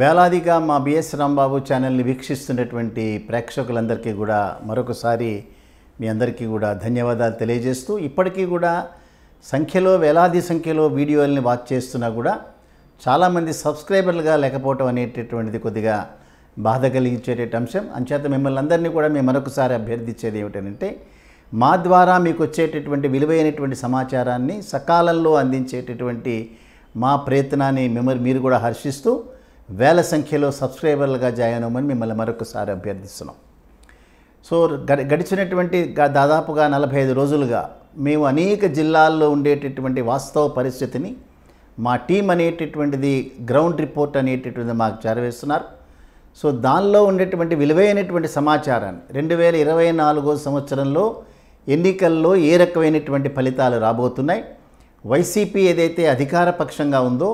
వేలాదిగా మా బిఎస్ రాంబాబు ఛానల్ని వీక్షిస్తున్నటువంటి ప్రేక్షకులందరికీ కూడా మరొకసారి మీ అందరికీ కూడా ధన్యవాదాలు తెలియజేస్తూ ఇప్పటికీ కూడా సంఖ్యలో వేలాది సంఖ్యలో వీడియోల్ని వాచ్ చేస్తున్నా కూడా చాలామంది సబ్స్క్రైబర్లుగా లేకపోవటం అనేటటువంటిది కొద్దిగా బాధ కలిగించేట అంశం అంచేత మిమ్మల్ని అందరినీ కూడా మేము మరొకసారి అభ్యర్థించేది ఏమిటంటే మా ద్వారా మీకు వచ్చేటటువంటి విలువైనటువంటి సమాచారాన్ని సకాలంలో అందించేటటువంటి మా ప్రయత్నాన్ని మిమ్మల్ని మీరు కూడా హర్షిస్తూ వేల సంఖ్యలో సబ్స్క్రైబర్లుగా జాయిన్ అవ్వమని మిమ్మల్ని మరొకసారి అభ్యర్థిస్తున్నాం సో గడిచినటువంటి దాదాపుగా నలభై ఐదు రోజులుగా మేము అనేక జిల్లాల్లో ఉండేటటువంటి వాస్తవ పరిస్థితిని మా టీం అనేటటువంటిది గ్రౌండ్ రిపోర్ట్ అనేటటువంటిది మాకు చేరవేస్తున్నారు సో దానిలో ఉండేటువంటి విలువైనటువంటి సమాచారాన్ని రెండు వేల ఇరవై నాలుగో సంవత్సరంలో ఎన్నికల్లో ఏ రకమైనటువంటి ఫలితాలు రాబోతున్నాయి వైసీపీ ఏదైతే అధికార పక్షంగా ఉందో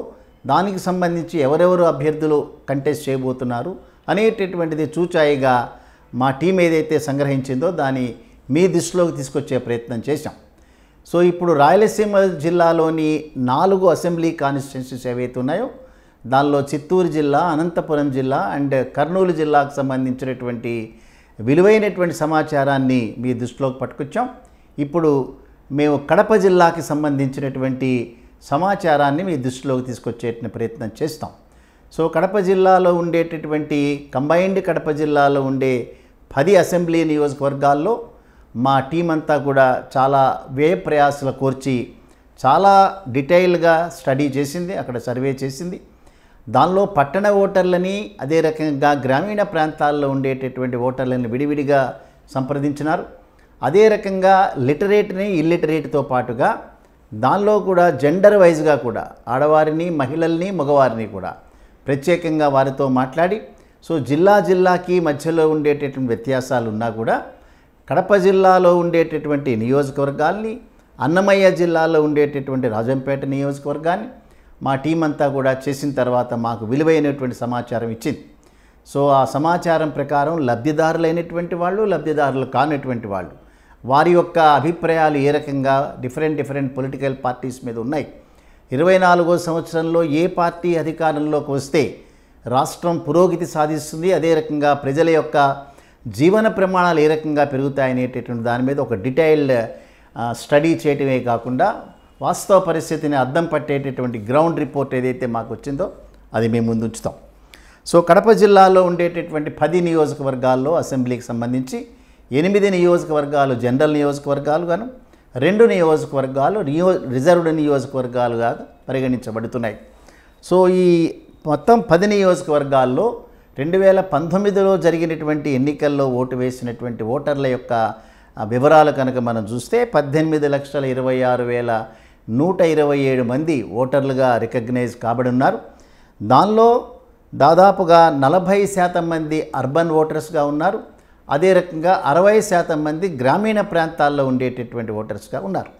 దానికి సంబంధించి ఎవరెవరు అభ్యర్థులు కంటెస్ట్ చేయబోతున్నారు అనేటటువంటిది చూచాయిగా మా టీం ఏదైతే సంగ్రహించిందో దాన్ని మీ దృష్టిలోకి తీసుకొచ్చే ప్రయత్నం చేశాం సో ఇప్పుడు రాయలసీమ జిల్లాలోని నాలుగు అసెంబ్లీ కాన్స్టిట్యున్సీస్ ఏవైతే ఉన్నాయో దానిలో చిత్తూరు జిల్లా అనంతపురం జిల్లా అండ్ కర్నూలు జిల్లాకు సంబంధించినటువంటి విలువైనటువంటి సమాచారాన్ని మీ దృష్టిలోకి పట్టుకొచ్చాం ఇప్పుడు మేము కడప జిల్లాకి సంబంధించినటువంటి సమాచారాన్ని మీ దృష్టిలోకి తీసుకొచ్చే ప్రయత్నం చేస్తాం సో కడప జిల్లాలో ఉండేటటువంటి కంబైన్డ్ కడప జిల్లాలో ఉండే పది అసెంబ్లీ నియోజకవర్గాల్లో మా టీం అంతా కూడా చాలా వ్యయ ప్రయాసలు కోర్చి చాలా డీటెయిల్గా స్టడీ చేసింది అక్కడ సర్వే చేసింది దానిలో పట్టణ ఓటర్లని అదే రకంగా గ్రామీణ ప్రాంతాల్లో ఉండేటటువంటి ఓటర్లని విడివిడిగా సంప్రదించినారు అదే రకంగా లిటరేట్ని ఇల్లిటరేట్తో పాటుగా దానిలో కూడా జెండర్ వైజ్గా కూడా ఆడవారిని మహిళల్ని మగవారిని కూడా ప్రత్యేకంగా వారితో మాట్లాడి సో జిల్లా జిల్లాకి మధ్యలో ఉండేటటువంటి వ్యత్యాసాలు ఉన్నా కూడా కడప జిల్లాలో ఉండేటటువంటి నియోజకవర్గాల్ని అన్నమయ్య జిల్లాలో ఉండేటటువంటి రాజంపేట నియోజకవర్గాన్ని మా టీం అంతా కూడా చేసిన తర్వాత మాకు విలువైనటువంటి సమాచారం ఇచ్చింది సో ఆ సమాచారం ప్రకారం లబ్ధిదారులైనటువంటి వాళ్ళు లబ్ధిదారులు కానటువంటి వాళ్ళు వారి యొక్క అభిప్రాయాలు ఏ రకంగా డిఫరెంట్ డిఫరెంట్ పొలిటికల్ పార్టీస్ మీద ఉన్నాయి ఇరవై నాలుగో సంవత్సరంలో ఏ పార్టీ అధికారంలోకి వస్తే రాష్ట్రం పురోగతి సాధిస్తుంది అదే రకంగా ప్రజల యొక్క జీవన ప్రమాణాలు ఏ రకంగా పెరుగుతాయనేటటువంటి దాని మీద ఒక డీటెయిల్డ్ స్టడీ చేయటమే కాకుండా వాస్తవ పరిస్థితిని అద్దం పట్టేటటువంటి గ్రౌండ్ రిపోర్ట్ ఏదైతే మాకు వచ్చిందో అది మేము ముందుంచుతాం సో కడప జిల్లాలో ఉండేటటువంటి పది నియోజకవర్గాల్లో అసెంబ్లీకి సంబంధించి ఎనిమిది నియోజకవర్గాలు జనరల్ నియోజకవర్గాలుగాను రెండు నియోజకవర్గాలు నియో రిజర్వ్డ్ నియోజకవర్గాలుగా పరిగణించబడుతున్నాయి సో ఈ మొత్తం పది నియోజకవర్గాల్లో రెండు వేల పంతొమ్మిదిలో జరిగినటువంటి ఎన్నికల్లో ఓటు వేసినటువంటి ఓటర్ల యొక్క వివరాలు కనుక మనం చూస్తే పద్దెనిమిది లక్షల ఇరవై ఆరు వేల నూట ఇరవై ఏడు మంది ఓటర్లుగా రికగ్నైజ్ కాబడి ఉన్నారు దానిలో దాదాపుగా నలభై శాతం మంది అర్బన్ ఓటర్స్గా ఉన్నారు అదే రకంగా అరవై శాతం మంది గ్రామీణ ప్రాంతాల్లో ఉండేటటువంటి ఓటర్స్గా ఉన్నారు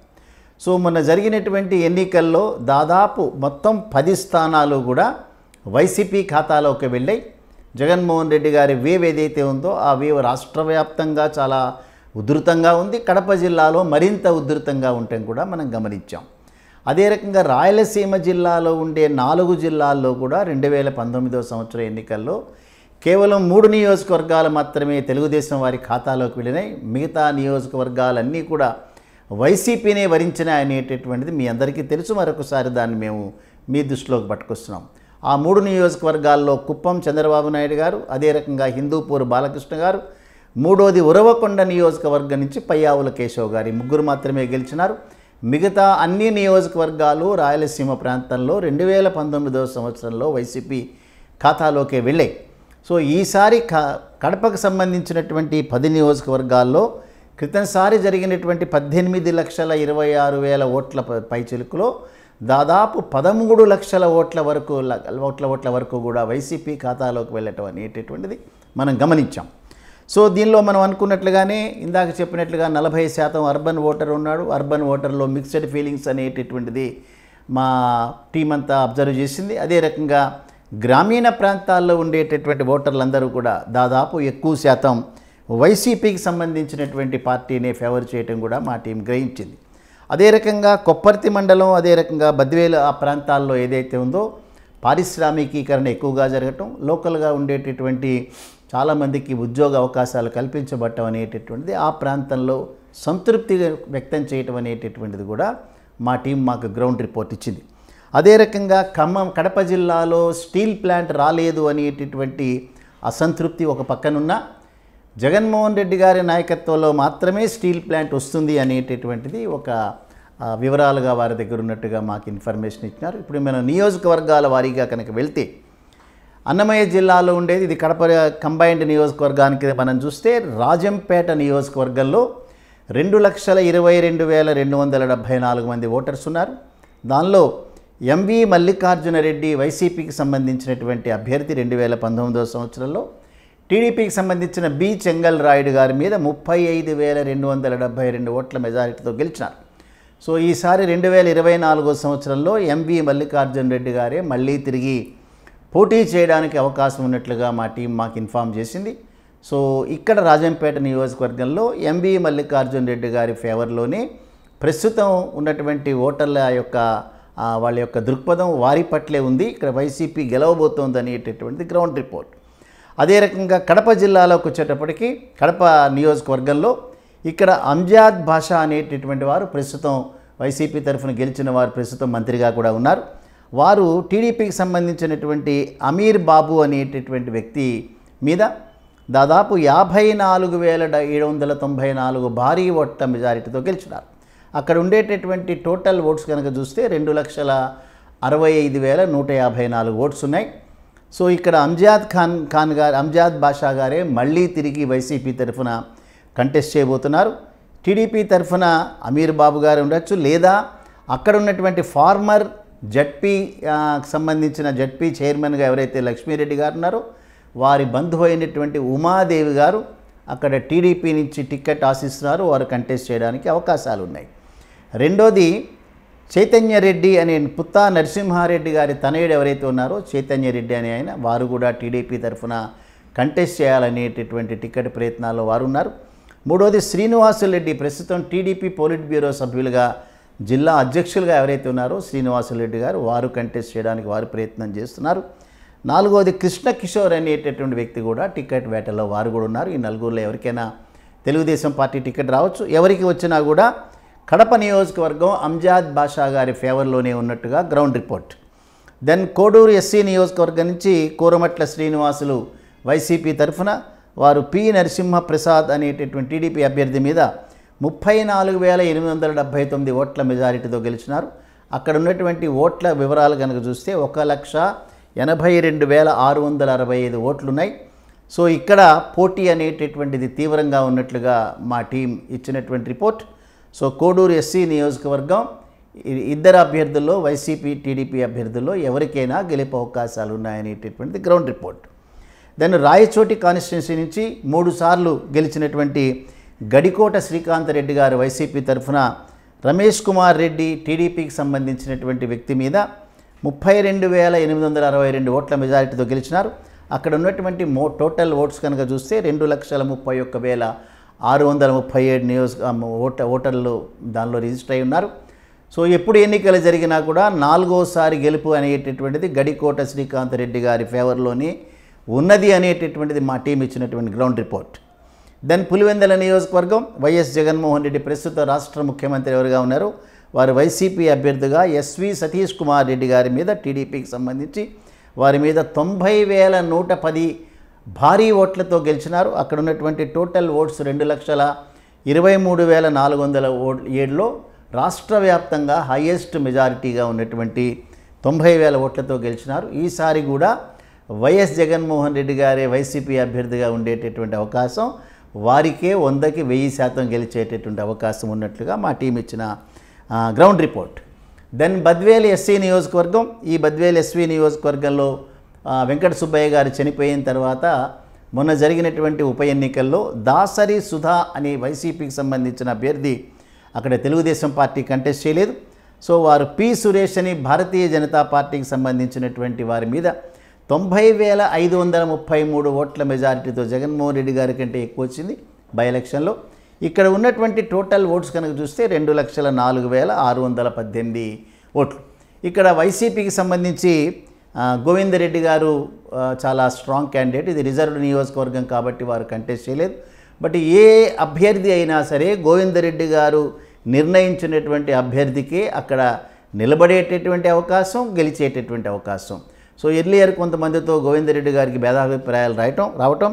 సో మొన్న జరిగినటువంటి ఎన్నికల్లో దాదాపు మొత్తం పది స్థానాలు కూడా వైసీపీ ఖాతాలోకి వెళ్ళాయి జగన్మోహన్ రెడ్డి గారి వేవ్ ఏదైతే ఉందో ఆ వేవ్ రాష్ట్ర చాలా ఉధృతంగా ఉంది కడప జిల్లాలో మరింత ఉధృతంగా ఉంటాం కూడా మనం గమనించాం అదే రకంగా రాయలసీమ జిల్లాలో ఉండే నాలుగు జిల్లాల్లో కూడా రెండు వేల పంతొమ్మిదో సంవత్సరం ఎన్నికల్లో కేవలం మూడు నియోజకవర్గాలు మాత్రమే తెలుగుదేశం వారి ఖాతాలోకి వెళ్ళినాయి మిగతా నియోజకవర్గాలన్నీ కూడా వైసీపీనే వరించిన అనేటటువంటిది మీ అందరికీ తెలుసు మరొకసారి దాన్ని మేము మీ దృష్టిలోకి పట్టుకొస్తున్నాం ఆ మూడు నియోజకవర్గాల్లో కుప్పం చంద్రబాబు నాయుడు గారు అదే రకంగా హిందూపూర్ బాలకృష్ణ గారు మూడోది ఉరవకొండ నియోజకవర్గం నుంచి పయ్యావుల కేశవ్ గారు ముగ్గురు మాత్రమే గెలిచినారు మిగతా అన్ని నియోజకవర్గాలు రాయలసీమ ప్రాంతంలో రెండు వేల పంతొమ్మిదవ సంవత్సరంలో వైసీపీ ఖాతాలోకి వెళ్ళాయి సో ఈసారి క కడపకు సంబంధించినటువంటి పది నియోజకవర్గాల్లో క్రితంసారి జరిగినటువంటి పద్దెనిమిది లక్షల ఇరవై ఆరు వేల ఓట్ల పైచిలుకులో దాదాపు పదమూడు లక్షల ఓట్ల వరకు ఓట్ల ఓట్ల వరకు కూడా వైసీపీ ఖాతాలోకి వెళ్ళటం అనేటటువంటిది మనం గమనించాం సో దీనిలో మనం అనుకున్నట్లుగానే ఇందాక చెప్పినట్లుగా నలభై శాతం అర్బన్ ఓటర్ ఉన్నాడు అర్బన్ ఓటర్లో మిక్స్డ్ ఫీలింగ్స్ అనేటటువంటిది మా టీం అంతా అబ్జర్వ్ చేసింది అదే రకంగా గ్రామీణ ప్రాంతాల్లో ఉండేటటువంటి ఓటర్లందరూ కూడా దాదాపు ఎక్కువ శాతం వైసీపీకి సంబంధించినటువంటి పార్టీనే ఫేవర్ చేయడం కూడా మా టీం గ్రహించింది అదే రకంగా కొప్పర్తి మండలం అదే రకంగా బద్వేలు ఆ ప్రాంతాల్లో ఏదైతే ఉందో పారిశ్రామికీకరణ ఎక్కువగా జరగటం లోకల్గా ఉండేటటువంటి చాలామందికి ఉద్యోగ అవకాశాలు కల్పించబడటం అనేటటువంటిది ఆ ప్రాంతంలో సంతృప్తిగా వ్యక్తం చేయటం అనేటటువంటిది కూడా మా టీం మాకు గ్రౌండ్ రిపోర్ట్ ఇచ్చింది అదే రకంగా ఖమ్మం కడప జిల్లాలో స్టీల్ ప్లాంట్ రాలేదు అనేటటువంటి అసంతృప్తి ఒక పక్కనున్న జగన్మోహన్ రెడ్డి గారి నాయకత్వంలో మాత్రమే స్టీల్ ప్లాంట్ వస్తుంది అనేటటువంటిది ఒక వివరాలుగా వారి దగ్గర ఉన్నట్టుగా మాకు ఇన్ఫర్మేషన్ ఇచ్చినారు ఇప్పుడు మన నియోజకవర్గాల వారీగా కనుక వెళ్తే అన్నమయ్య జిల్లాలో ఉండేది ఇది కడప కంబైన్డ్ నియోజకవర్గానికి మనం చూస్తే రాజంపేట నియోజకవర్గంలో రెండు లక్షల ఇరవై రెండు వేల రెండు వందల డెబ్భై నాలుగు మంది ఓటర్స్ ఉన్నారు దానిలో ఎంవి మల్లికార్జునరెడ్డి వైసీపీకి సంబంధించినటువంటి అభ్యర్థి రెండు వేల పంతొమ్మిదవ సంవత్సరంలో టీడీపీకి సంబంధించిన బి చెంగల్ రాయుడు గారి మీద ముప్పై ఐదు వేల రెండు వందల డెబ్బై రెండు ఓట్ల మెజారిటీతో గెలిచినారు సో ఈసారి రెండు వేల ఇరవై నాలుగో సంవత్సరంలో ఎంవి మల్లికార్జున రెడ్డి గారే మళ్ళీ తిరిగి పోటీ చేయడానికి అవకాశం ఉన్నట్లుగా మా టీం మాకు ఇన్ఫామ్ చేసింది సో ఇక్కడ రాజంపేట నియోజకవర్గంలో ఎంవి మల్లికార్జున రెడ్డి గారి ఫేవర్లోనే ప్రస్తుతం ఉన్నటువంటి ఓటర్ల యొక్క వాళ్ళ యొక్క దృక్పథం వారి పట్లే ఉంది ఇక్కడ వైసీపీ గెలవబోతోంది అనేటటువంటిది గ్రౌండ్ రిపోర్ట్ అదే రకంగా కడప జిల్లాలోకి వచ్చేటప్పటికి కడప నియోజకవర్గంలో ఇక్కడ అంజాద్ భాష అనేటటువంటి వారు ప్రస్తుతం వైసీపీ తరఫున గెలిచిన వారు ప్రస్తుతం మంత్రిగా కూడా ఉన్నారు వారు టీడీపీకి సంబంధించినటువంటి అమీర్ బాబు అనేటటువంటి వ్యక్తి మీద దాదాపు యాభై నాలుగు వేల ఏడు వందల తొంభై నాలుగు భారీ ఓట్ల మెజారిటీతో గెలిచినారు అక్కడ ఉండేటటువంటి టోటల్ ఓట్స్ కనుక చూస్తే రెండు లక్షల అరవై ఐదు వేల నూట యాభై నాలుగు ఓట్స్ ఉన్నాయి సో ఇక్కడ అంజాద్ ఖాన్ ఖాన్ గారు అంజాద్ బాషా గారే మళ్ళీ తిరిగి వైసీపీ తరఫున కంటెస్ట్ చేయబోతున్నారు టీడీపీ తరఫున అమీర్ బాబు గారు ఉండొచ్చు లేదా అక్కడ ఉన్నటువంటి ఫార్మర్ జడ్పీ సంబంధించిన జడ్పీ చైర్మన్గా ఎవరైతే లక్ష్మీరెడ్డి గారు ఉన్నారో వారి బంధువు అయినటువంటి ఉమాదేవి గారు అక్కడ టీడీపీ నుంచి టికెట్ ఆశిస్తున్నారు వారు కంటెస్ట్ చేయడానికి అవకాశాలు ఉన్నాయి రెండోది రెడ్డి అనే పుత్తా నరసింహారెడ్డి గారి తనయుడు ఎవరైతే ఉన్నారో చైతన్య రెడ్డి అనే ఆయన వారు కూడా టీడీపీ తరఫున కంటెస్ట్ చేయాలనేటటువంటి టికెట్ ప్రయత్నాల్లో వారు ఉన్నారు మూడోది శ్రీనివాసులరెడ్డి ప్రస్తుతం టీడీపీ పోలిట్ బ్యూరో సభ్యులుగా జిల్లా అధ్యక్షులుగా ఎవరైతే ఉన్నారో శ్రీనివాసులరెడ్డి గారు వారు కంటెస్ట్ చేయడానికి వారు ప్రయత్నం చేస్తున్నారు నాలుగోది కృష్ణ కిషోర్ అనేటటువంటి వ్యక్తి కూడా టికెట్ వేటలో వారు కూడా ఉన్నారు ఈ నలుగురులో ఎవరికైనా తెలుగుదేశం పార్టీ టికెట్ రావచ్చు ఎవరికి వచ్చినా కూడా కడప నియోజకవర్గం అంజాద్ బాషా గారి ఫేవర్లోనే ఉన్నట్టుగా ground report then Koduru SC నియోజకవర్గం నుంచి కూరమట్ల శ్రీనివాసులు వైసీపీ తరఫున వారు పి నరసింహ ప్రసాద్ అనేటటువంటి టీడీపీ అభ్యర్థి మీద ముప్పై నాలుగు వేల ఎనిమిది వందల డెబ్బై తొమ్మిది ఓట్ల మెజారిటీతో గెలిచినారు అక్కడ ఉన్నటువంటి ఓట్ల వివరాలు కనుక చూస్తే ఒక లక్ష ఎనభై రెండు వేల ఆరు వందల అరవై ఐదు ఓట్లున్నాయి సో ఇక్కడ పోటీ అనేటటువంటిది తీవ్రంగా ఉన్నట్లుగా మా టీం ఇచ్చినటువంటి రిపోర్ట్ సో కోడూరు ఎస్సీ నియోజకవర్గం ఇద్దరు అభ్యర్థుల్లో వైసీపీ టీడీపీ అభ్యర్థుల్లో ఎవరికైనా గెలిపే అవకాశాలు ఉన్నాయనేటటువంటిది ground report then Rayachoti constituency నుంచి మూడుసార్లు గెలిచినటువంటి గడికోట శ్రీకాంత్ రెడ్డి గారు వైసీపీ తరఫున రమేష్ కుమార్ రెడ్డి టీడీపీకి సంబంధించినటువంటి వ్యక్తి మీద ముప్పై రెండు వేల ఎనిమిది వందల అరవై రెండు ఓట్ల మెజారిటీతో గెలిచినారు అక్కడ ఉన్నటువంటి మో టోటల్ ఓట్స్ కనుక చూస్తే రెండు లక్షల ముప్పై ఒక్క వేల ఆరు వందల ముప్పై ఏడు నియోజక ఓట ఓటర్లు దానిలో రిజిస్టర్ అయి ఉన్నారు సో ఎప్పుడు ఎన్నికలు జరిగినా కూడా నాలుగోసారి గెలుపు అనేటటువంటిది గడికోట శ్రీకాంత్ రెడ్డి గారి ఫేవర్లోని ఉన్నది అనేటటువంటిది మా టీం ఇచ్చినటువంటి గ్రౌండ్ రిపోర్ట్ దెన్ పులివెందల నియోజకవర్గం వైఎస్ జగన్మోహన్ రెడ్డి ప్రస్తుత రాష్ట్ర ముఖ్యమంత్రి ఎవరుగా ఉన్నారు వారు వైసీపీ అభ్యర్థిగా ఎస్వి సతీష్ కుమార్ రెడ్డి గారి మీద టీడీపీకి సంబంధించి వారి మీద తొంభై వేల నూట పది భారీ ఓట్లతో గెలిచినారు అక్కడ ఉన్నటువంటి టోటల్ ఓట్స్ రెండు లక్షల ఇరవై మూడు వేల నాలుగు వందల ఓ ఏడులో రాష్ట్ర వ్యాప్తంగా హయ్యెస్ట్ మెజారిటీగా ఉన్నటువంటి తొంభై వేల ఓట్లతో గెలిచినారు ఈసారి కూడా వైఎస్ జగన్మోహన్ రెడ్డి గారే వైసీపీ అభ్యర్థిగా ఉండేటటువంటి అవకాశం వారికే వందకి వెయ్యి శాతం గెలిచేటటువంటి అవకాశం ఉన్నట్లుగా మా టీం ఇచ్చిన ground report then Badvel SC నియోజకవర్గం ఈ బద్వేలు ఎస్వీ నియోజకవర్గంలో వెంకట సుబ్బయ్య గారు చనిపోయిన తర్వాత మొన్న జరిగినటువంటి ఉప ఎన్నికల్లో దాసరి సుధా అనే వైసీపీకి సంబంధించిన అభ్యర్థి అక్కడ తెలుగుదేశం పార్టీ కంటెస్ట్ చేయలేదు సో వారు పి సురేష్ అని భారతీయ జనతా పార్టీకి సంబంధించినటువంటి వారి మీద తొంభై వేల ఐదు వందల ముప్పై మూడు ఓట్ల మెజారిటీతో జగన్మోహన్ రెడ్డి గారి కంటే ఎక్కువ వచ్చింది బై ఎలక్షన్లో ఇక్కడ ఉన్నటువంటి టోటల్ ఓట్స్ కనుక చూస్తే రెండు లక్షల నాలుగు వేల ఆరు వందల పద్దెనిమిది ఓట్లు ఇక్కడ వైసీపీకి సంబంధించి గోవిందరెడ్డి గారు చాలా స్ట్రాంగ్ క్యాండిడేట్ ఇది రిజర్వ్ నియోజకవర్గం కాబట్టి వారు కంటెస్ట్ చేయలేదు బట్ ఏ అభ్యర్థి అయినా సరే గోవిందరెడ్డి గారు నిర్ణయించినటువంటి అభ్యర్థికి అక్కడ నిలబడేటటువంటి అవకాశం గెలిచేటటువంటి అవకాశం సో ఎర్లియర్ కొంతమందితో గోవిందరెడ్డి గారికి భేదాభిప్రాయాలు రాయటం రావటం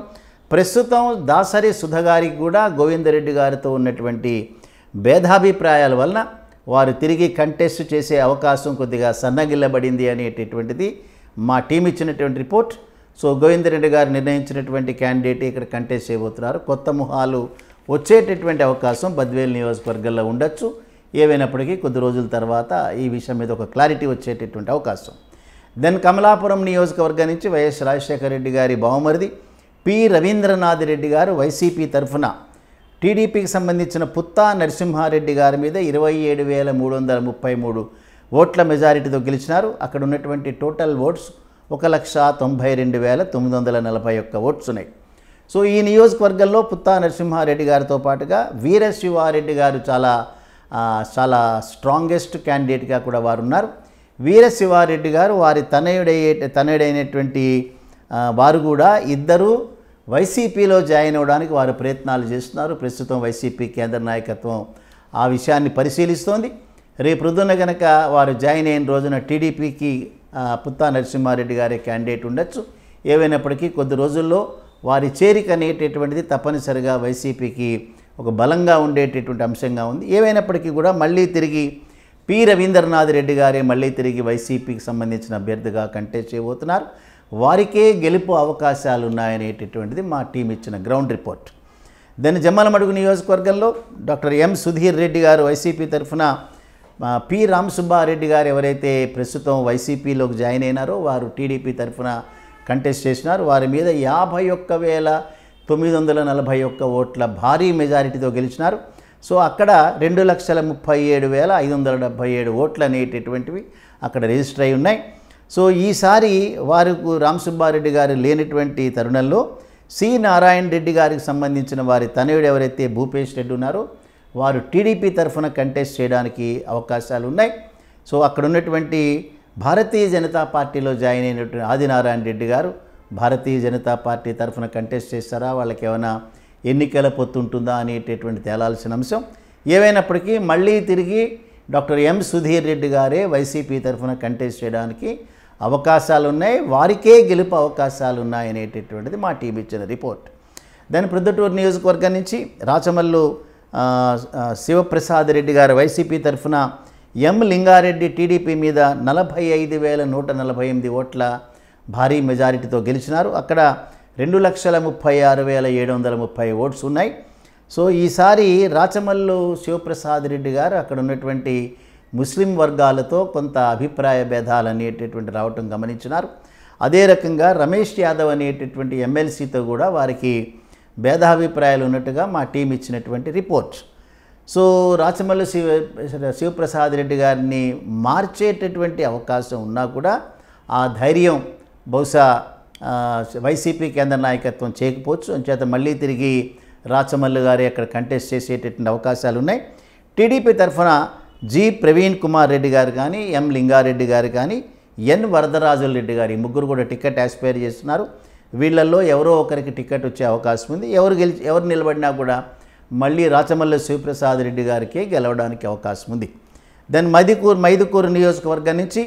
ప్రస్తుతం దాసరి సుధ గారికి కూడా గోవిందరెడ్డి గారితో ఉన్నటువంటి భేదాభిప్రాయాల వలన వారు తిరిగి కంటెస్ట్ చేసే అవకాశం కొద్దిగా సన్నగిల్లబడింది అనేటటువంటిది మా టీం ఇచ్చినటువంటి రిపోర్ట్ సో గోవిందరెడ్డి గారు నిర్ణయించినటువంటి క్యాండిడేట్ ఇక్కడ కంటెస్ట్ చేయబోతున్నారు కొత్త ముహాలు వచ్చేటటువంటి అవకాశం బద్వేలు నియోజకవర్గంలో ఉండొచ్చు ఏవైనప్పటికీ కొద్ది రోజుల తర్వాత ఈ విషయం మీద ఒక క్లారిటీ వచ్చేటటువంటి అవకాశం దెన్ కమలాపురం నియోజకవర్గం నుంచి వైఎస్ రాజశేఖర రెడ్డి గారి బహుమరిది పి రవీంద్రనాథ్ రెడ్డి గారు వైసీపీ తరఫున టీడీపీకి సంబంధించిన పుత్తా నరసింహారెడ్డి గారి మీద ఇరవై ఏడు వేల మూడు వందల ముప్పై మూడు ఓట్ల మెజారిటీతో గెలిచినారు అక్కడ ఉన్నటువంటి టోటల్ ఓట్స్ ఒక లక్ష తొంభై రెండు వేల తొమ్మిది వందల నలభై ఒక్క ఓట్స్ ఉన్నాయి సో ఈ నియోజకవర్గంలో పుత్తా నరసింహారెడ్డి గారితో పాటుగా వీరశివారెడ్డి గారు చాలా చాలా స్ట్రాంగెస్ట్ క్యాండిడేట్గా కూడా వారు ఉన్నారు వీరశివారెడ్డి గారు వారి తనయుడయ్యే తనయుడైనటువంటి వారు కూడా ఇద్దరు వైసీపీలో జాయిన్ అవ్వడానికి వారు ప్రయత్నాలు చేస్తున్నారు ప్రస్తుతం వైసీపీ కేంద్ర నాయకత్వం ఆ విషయాన్ని పరిశీలిస్తోంది రేపు రుదున గనక వారు జాయిన్ అయిన రోజున టీడీపీకి పుత్తా నరసింహారెడ్డి గారే క్యాండిడేట్ ఉండొచ్చు ఏవైనప్పటికీ కొద్ది రోజుల్లో వారి చేరిక అనేటటువంటిది తప్పనిసరిగా వైసీపీకి ఒక బలంగా ఉండేటటువంటి అంశంగా ఉంది ఏవైనప్పటికీ కూడా మళ్ళీ తిరిగి పి రవీంద్రనాథ్ రెడ్డి గారే మళ్ళీ తిరిగి వైసీపీకి సంబంధించిన అభ్యర్థిగా కంటెస్ట్ చేయబోతున్నారు వారికే గెలుపు అవకాశాలు ఉన్నాయనేటటువంటిది మా టీం ఇచ్చిన గ్రౌండ్ రిపోర్ట్ దెన్ జమ్మలమడుగు నియోజకవర్గంలో డాక్టర్ ఎం సుధీర్ రెడ్డి గారు వైసీపీ తరఫున పి రామసుబ్బారెడ్డి గారు ఎవరైతే ప్రస్తుతం వైసీపీలోకి జాయిన్ అయినారో వారు టీడీపీ తరఫున కంటెస్ట్ చేసినారు వారి మీద యాభై ఒక్క వేల తొమ్మిది వందల నలభై ఒక్క ఓట్ల భారీ మెజారిటీతో గెలిచినారు సో అక్కడ రెండు లక్షల ముప్పై ఏడు వేల ఐదు వందల డెబ్భై ఏడు ఓట్లు అనేటటువంటివి అక్కడ రిజిస్టర్ అయి ఉన్నాయి సో ఈసారి వారికి రామసుబ్బారెడ్డి గారు లేనటువంటి తరుణంలో సి నారాయణ రెడ్డి గారికి సంబంధించిన వారి తనయుడు ఎవరైతే భూపేష్ రెడ్డి ఉన్నారో వారు టీడీపీ తరఫున కంటెస్ట్ చేయడానికి అవకాశాలు ఉన్నాయి సో అక్కడ ఉన్నటువంటి భారతీయ జనతా పార్టీలో జాయిన్ అయినటువంటి ఆదినారాయణ రెడ్డి గారు భారతీయ జనతా పార్టీ తరఫున కంటెస్ట్ చేస్తారా వాళ్ళకి ఏమైనా ఎన్నికల పొత్తు ఉంటుందా అనేటటువంటి తేలాల్సిన అంశం ఏవైనప్పటికీ మళ్ళీ తిరిగి డాక్టర్ ఎం సుధీర్ రెడ్డి గారే వైసీపీ తరఫున కంటెస్ట్ చేయడానికి అవకాశాలు ఉన్నాయి వారికే గెలుపు అవకాశాలు ఉన్నాయి అనేటటువంటిది మా టీం ఇచ్చిన రిపోర్ట్ దాని ప్రొద్దుటూరు నియోజకవర్గం నుంచి రాచమల్లు శివప్రసాద్ రెడ్డి గారు వైసీపీ తరఫున ఎం లింగారెడ్డి టీడీపీ మీద నలభై ఐదు వేల నూట నలభై ఎనిమిది ఓట్ల భారీ మెజారిటీతో గెలిచినారు అక్కడ రెండు లక్షల ముప్పై ఆరు వేల ఏడు వందల ముప్పై ఓట్స్ ఉన్నాయి సో ఈసారి రాచమల్లు శివప్రసాద్ రెడ్డి గారు అక్కడ ఉన్నటువంటి ముస్లిం వర్గాలతో కొంత అభిప్రాయ భేదాలు అనేటటువంటి రావటం గమనించినారు అదే రకంగా రమేష్ యాదవ్ అనేటటువంటి ఎమ్మెల్సీతో కూడా వారికి భేదాభిప్రాయాలు ఉన్నట్టుగా మా టీం ఇచ్చినటువంటి రిపోర్ట్ సో రాచమల్లి శివ శివప్రసాద్ రెడ్డి గారిని మార్చేటటువంటి అవకాశం ఉన్నా కూడా ఆ ధైర్యం బహుశా వైసీపీ కేంద్ర నాయకత్వం చేయకపోవచ్చు అంచేత మళ్ళీ తిరిగి రాచమల్లు గారి అక్కడ కంటెస్ట్ చేసేటటువంటి అవకాశాలు ఉన్నాయి టీడీపీ తరఫున జి ప్రవీణ్ కుమార్ రెడ్డి గారు కానీ ఎం లింగారెడ్డి గారు కానీ ఎన్ వరదరాజుల రెడ్డి గారు ఈ ముగ్గురు కూడా టికెట్ ఆస్పైర్ చేస్తున్నారు వీళ్ళల్లో ఎవరో ఒకరికి టికెట్ వచ్చే అవకాశం ఉంది ఎవరు గెలిచి ఎవరు నిలబడినా కూడా మళ్ళీ రాచమల్ల శివప్రసాద్ రెడ్డి గారికే గెలవడానికి అవకాశం ఉంది దెన్ మైదుకూరు మైదుకూరు నియోజకవర్గం నుంచి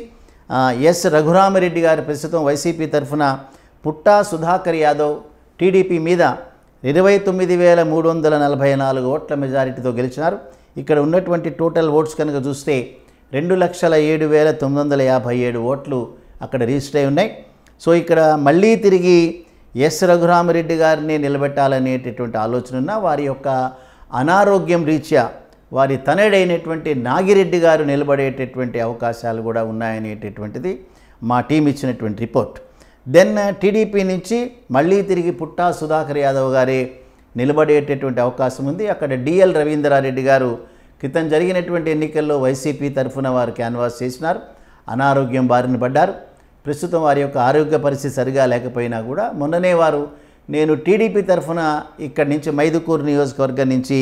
ఎస్ రఘురామరెడ్డి గారు ప్రస్తుతం వైసీపీ తరఫున పుట్టా సుధాకర్ యాదవ్ టీడీపీ మీద ఇరవై తొమ్మిది వేల మూడు వందల నలభై నాలుగు ఓట్ల మెజారిటీతో గెలిచినారు ఇక్కడ ఉన్నటువంటి టోటల్ ఓట్స్ కనుక చూస్తే రెండు లక్షల ఏడు వేల తొమ్మిది వందల యాభై ఏడు ఓట్లు అక్కడ రిజిస్టర్ అయి ఉన్నాయి సో ఇక్కడ మళ్ళీ తిరిగి ఎస్ రఘురామరెడ్డి గారిని నిలబెట్టాలనేటటువంటి ఆలోచన ఉన్న వారి యొక్క అనారోగ్యం రీత్యా వారి తనడైనటువంటి నాగిరెడ్డి గారు నిలబడేటటువంటి అవకాశాలు కూడా ఉన్నాయనేటటువంటిది మా టీం ఇచ్చినటువంటి రిపోర్ట్ దెన్ టీడీపీ నుంచి మళ్ళీ తిరిగి పుట్టా సుధాకర్ యాదవ్ గారే నిలబడేటటువంటి అవకాశం ఉంది అక్కడ డిఎల్ రవీంద్రారెడ్డి గారు క్రితం జరిగినటువంటి ఎన్నికల్లో వైసీపీ తరఫున వారు క్యాన్వాస్ చేసినారు అనారోగ్యం బారిన పడ్డారు ప్రస్తుతం వారి యొక్క ఆరోగ్య పరిస్థితి సరిగా లేకపోయినా కూడా మొన్ననే వారు నేను టీడీపీ తరఫున ఇక్కడి నుంచి మైదుకూరు నియోజకవర్గం నుంచి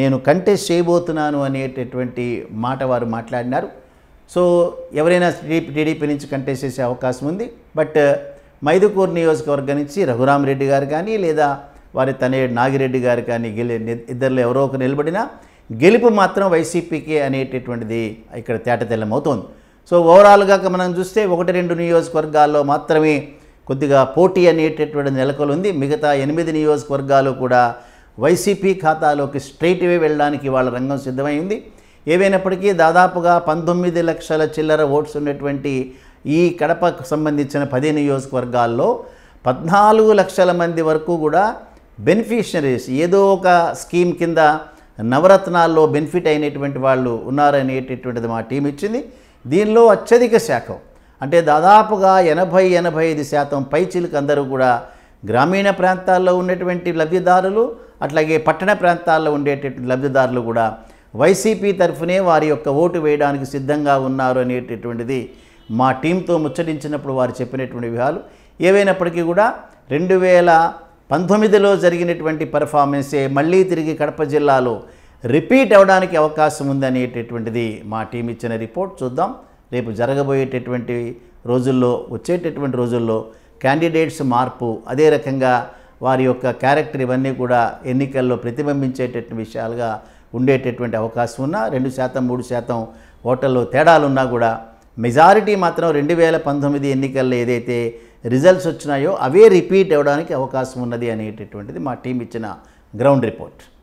నేను కంటెస్ట్ చేయబోతున్నాను అనేటటువంటి మాట వారు మాట్లాడినారు సో ఎవరైనా టీడీపీ నుంచి కంటెస్ట్ చేసే అవకాశం ఉంది బట్ మైదుకూరు నియోజకవర్గం నుంచి రఘురామరెడ్డి గారు కానీ లేదా వారి తనేడు నాగిరెడ్డి గారు కానీ గెలి ఇద్దరిలో ఎవరో ఒకరు నిలబడినా గెలుపు మాత్రం వైసీపీకి అనేటటువంటిది ఇక్కడ తేటతెల్లమవుతోంది సో ఓవరాల్గా మనం చూస్తే ఒకటి రెండు నియోజకవర్గాల్లో మాత్రమే కొద్దిగా పోటీ అనేటటువంటి నెలకొలుంది మిగతా ఎనిమిది నియోజకవర్గాలు కూడా వైసీపీ ఖాతాలోకి స్ట్రైట్ వే వెళ్ళడానికి వాళ్ళ రంగం సిద్ధమైంది ఏవైనప్పటికీ దాదాపుగా పంతొమ్మిది లక్షల చిల్లర ఓట్స్ ఉన్నటువంటి ఈ కడపకు సంబంధించిన పది నియోజకవర్గాల్లో పద్నాలుగు లక్షల మంది వరకు కూడా బెనిఫిషరీస్ ఏదో ఒక స్కీమ్ కింద నవరత్నాల్లో బెనిఫిట్ అయినటువంటి వాళ్ళు ఉన్నారనేటటువంటిది మా టీం ఇచ్చింది దీనిలో అత్యధిక శాఖ అంటే దాదాపుగా ఎనభై ఎనభై ఐదు శాతం పైచీలకు అందరూ కూడా గ్రామీణ ప్రాంతాల్లో ఉన్నటువంటి లబ్ధిదారులు అట్లాగే పట్టణ ప్రాంతాల్లో ఉండేటటువంటి లబ్ధిదారులు కూడా వైసీపీ తరఫునే వారి యొక్క ఓటు వేయడానికి సిద్ధంగా ఉన్నారు అనేటటువంటిది మా టీంతో ముచ్చటించినప్పుడు వారు చెప్పినటువంటి వ్యూహాలు ఏవైనప్పటికీ కూడా రెండు వేల పంతొమ్మిదిలో జరిగినటువంటి పెర్ఫార్మెన్సే మళ్ళీ తిరిగి కడప జిల్లాలో రిపీట్ అవడానికి అవకాశం ఉందనేటటువంటిది మా టీం ఇచ్చిన రిపోర్ట్ చూద్దాం రేపు జరగబోయేటటువంటి రోజుల్లో వచ్చేటటువంటి రోజుల్లో క్యాండిడేట్స్ మార్పు అదే రకంగా వారి యొక్క క్యారెక్టర్ ఇవన్నీ కూడా ఎన్నికల్లో ప్రతిబింబించేటటువంటి విషయాలుగా ఉండేటటువంటి అవకాశం ఉన్న రెండు శాతం మూడు శాతం ఓటర్లు తేడాలున్నా కూడా మెజారిటీ మాత్రం రెండు వేల పంతొమ్మిది ఎన్నికల్లో ఏదైతే రిజల్ట్స్ వచ్చినాయో అవే రిపీట్ అవ్వడానికి అవకాశం ఉన్నది అనేటటువంటిది మా టీం ఇచ్చిన గ్రౌండ్ రిపోర్ట్